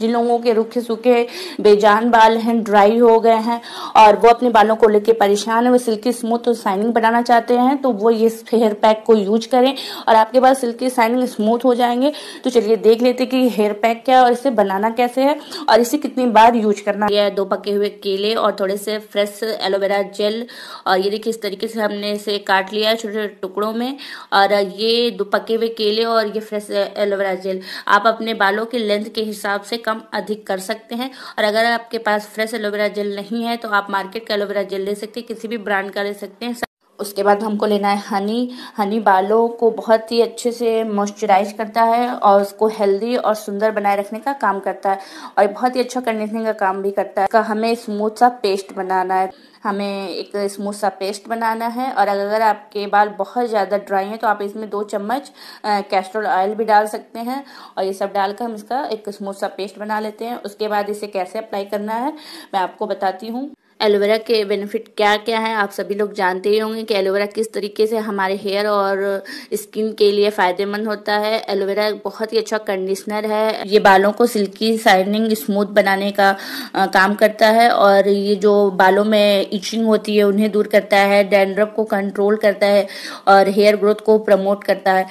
जिन लोगों के रूखे सूखे बेजान बाल हैं ड्राई हो गए हैं और वो अपने बालों को लेकर परेशान है वो सिल्की स्मूथ और शाइनिंग बनाना चाहते हैं तो वो ये हेयर पैक को यूज करें और आपके पास सिल्की शाइनिंग स्मूथ हो जाएंगे तो चलिए देख लेते कि हेयर पैक क्या है और इसे बनाना कैसे है और इसे कितनी बार यूज करना है दो पके हुए केले और थोड़े से फ्रेश एलोवेरा जेल और ये देखिए इस तरीके से हमने इसे काट लिया है छोटे छोटे टुकड़ों में और ये दो पके हुए केले और ये फ्रेश एलोवेरा जेल आप अपने बालों के लेंथ के हिसाब से कम अधिक कर सकते हैं और अगर आपके पास फ्रेश एलोवेरा जेल नहीं है तो आप मार्केट का एलोवेरा जेल ले सकते हैं किसी भी ब्रांड का ले सकते हैं उसके बाद हमको लेना है हनी हनी बालों को बहुत ही अच्छे से मॉइस्चराइज करता है और उसको हेल्दी और सुंदर बनाए रखने का काम करता है और बहुत ही अच्छा कंडीशनिंग का काम भी करता है का हमें स्मूथ सा पेस्ट बनाना है हमें एक स्मूथ सा पेस्ट बनाना है और अगर आपके बाल बहुत ज़्यादा ड्राई हैं तो आप इसमें दो चम्मच कैस्ट्रोल ऑयल भी डाल सकते हैं और ये सब डालकर हम इसका एक स्मूथ सा पेस्ट बना लेते हैं उसके बाद इसे कैसे अप्लाई करना है मैं आपको बताती हूँ एलोवेरा के बेनिफिट क्या क्या हैं आप सभी लोग जानते ही होंगे कि एलोवेरा किस तरीके से हमारे हेयर और स्किन के लिए फ़ायदेमंद होता है एलोवेरा बहुत ही अच्छा कंडीशनर है ये बालों को सिल्की शाइनिंग स्मूथ बनाने का आ, काम करता है और ये जो बालों में इचिंग होती है उन्हें दूर करता है डैंड्रफ को कंट्रोल करता है और हेयर ग्रोथ को प्रमोट करता है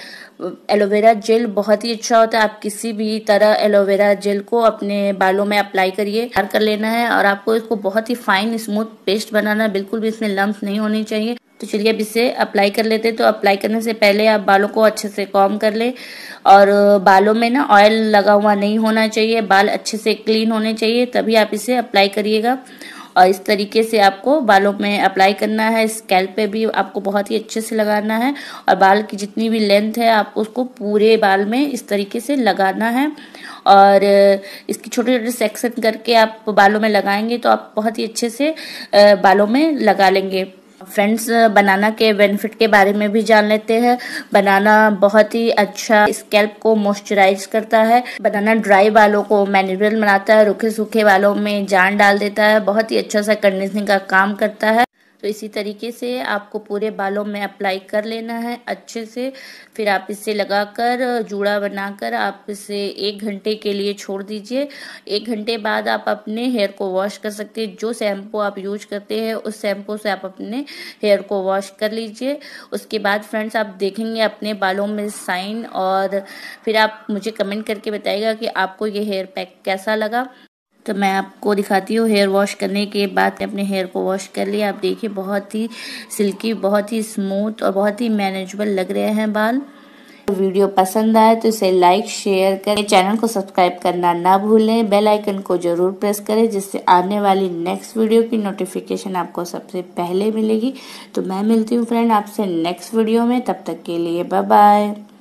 एलोवेरा जेल बहुत ही अच्छा होता है आप किसी भी तरह एलोवेरा जेल को अपने बालों में अप्लाई करिए कर लेना है और आपको इसको बहुत ही फाइन स्मूथ पेस्ट बनाना बिल्कुल भी इसमें लम्ब नहीं होनी चाहिए तो चलिए अब इसे अप्लाई कर लेते हैं तो अप्लाई करने से पहले आप बालों को अच्छे से कॉम कर लें और बालों में ना ऑयल लगा हुआ नहीं होना चाहिए बाल अच्छे से क्लीन होने चाहिए तभी आप इसे अप्लाई करिएगा और इस तरीके से आपको बालों में अप्लाई करना है स्कैल्प पे भी आपको बहुत ही अच्छे से लगाना है और बाल की जितनी भी लेंथ है आप उसको पूरे बाल में इस तरीके से लगाना है और इसकी छोटे छोटे सेक्शन करके आप बालों में लगाएंगे तो आप बहुत ही अच्छे से बालों में लगा लेंगे फ्रेंड्स बनाना uh, के बेनिफिट के बारे में भी जान लेते हैं बनाना बहुत ही अच्छा स्कैल्प को मॉइस्चराइज करता है बनाना ड्राई बालों को मैनुरल बनाता है रूखे सूखे बालों में जान डाल देता है बहुत ही अच्छा सा कंडीशनिंग का काम करता है तो इसी तरीके से आपको पूरे बालों में अप्लाई कर लेना है अच्छे से फिर आप इसे लगाकर जूड़ा बनाकर आप इसे एक घंटे के लिए छोड़ दीजिए एक घंटे बाद आप अपने हेयर को वॉश कर सकते हैं जो शैम्पू आप यूज करते हैं उस शैम्पू से आप अपने हेयर को वॉश कर लीजिए उसके बाद फ्रेंड्स आप देखेंगे अपने बालों में साइन और फिर आप मुझे कमेंट करके बताइएगा कि आपको ये हेयर पैक कैसा लगा तो मैं आपको दिखाती हूँ हेयर वॉश करने के बाद अपने हेयर को वॉश कर लिया आप देखिए बहुत ही सिल्की बहुत ही स्मूथ और बहुत ही मैनेजेबल लग रहे हैं बाल तो वीडियो पसंद आए तो इसे लाइक शेयर करें चैनल को सब्सक्राइब करना ना भूलें बेल आइकन को जरूर प्रेस करें जिससे आने वाली नेक्स्ट वीडियो की नोटिफिकेशन आपको सबसे पहले मिलेगी तो मैं मिलती हूँ फ्रेंड आपसे नेक्स्ट वीडियो में तब तक के लिए बाय बाय